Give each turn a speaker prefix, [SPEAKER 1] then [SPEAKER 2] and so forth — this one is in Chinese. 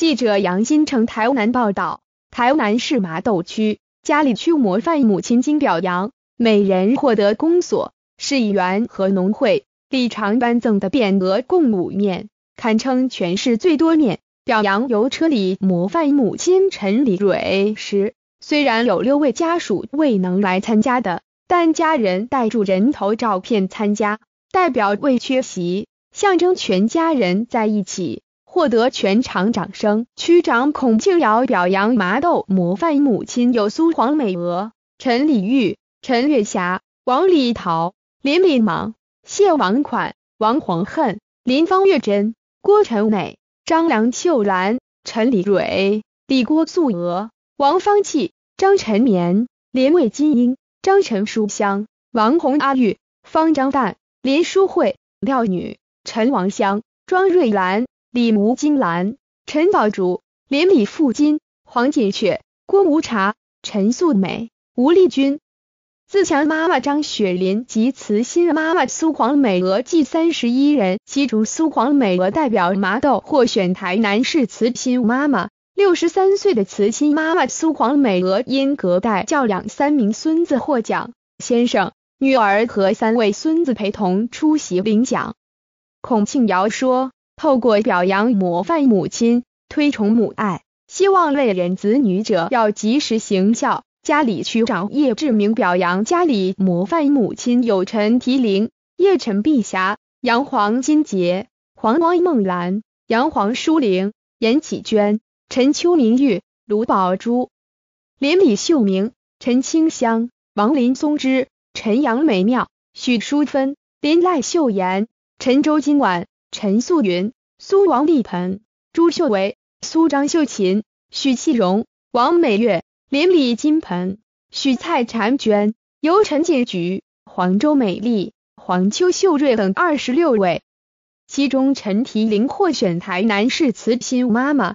[SPEAKER 1] 记者杨新成台南报道，台南市麻豆区嘉里区模范母亲经表扬，每人获得公所、市议员和农会礼长颁赠的匾额共五面，堪称全市最多面表扬。由车里模范母亲陈李蕊时，虽然有六位家属未能来参加的，但家人带住人头照片参加，代表未缺席，象征全家人在一起。获得全场掌声。区长孔庆尧表扬麻豆模范母亲有苏黄美娥、陈李玉、陈月霞、王李桃、林李芒、谢王款、王黄恨、林方月珍、郭晨美、张良秀兰、陈李蕊、李郭素娥、王芳气、张晨棉、林魏金英、张晨书香、王红阿玉、方张旦、林淑慧、廖女、陈王香、庄瑞兰。李吴金兰、陈宝珠、连李富金、黄锦雀、郭无茶、陈素美、吴丽君、自强妈妈张雪林及慈心妈妈苏黄美娥计三十一人，其中苏黄美娥代表麻豆获选台南市慈心妈妈。六十三岁的慈心妈妈苏黄美娥因隔代教养三名孙子获奖，先生、女儿和三位孙子陪同出席领奖。孔庆瑶说。透过表扬模范母亲，推崇母爱，希望为人子女者要及时行孝。家里区长叶志明表扬家里模范母亲有陈提玲、叶陈碧霞、杨黄金杰、黄光梦兰、杨黄淑玲、严启娟、陈秋明玉、卢宝珠、林李秀明、陈清香、王林松之、陈杨美妙、许淑芬、林赖秀妍、陈周今晚。陈素云、苏王丽盆、朱秀维、苏张秀琴、许其荣、王美月、林李金盆、许蔡婵娟、尤陈进菊、黄周美丽、黄秋秀瑞等二十六位，其中陈提玲获选台南市慈心妈妈。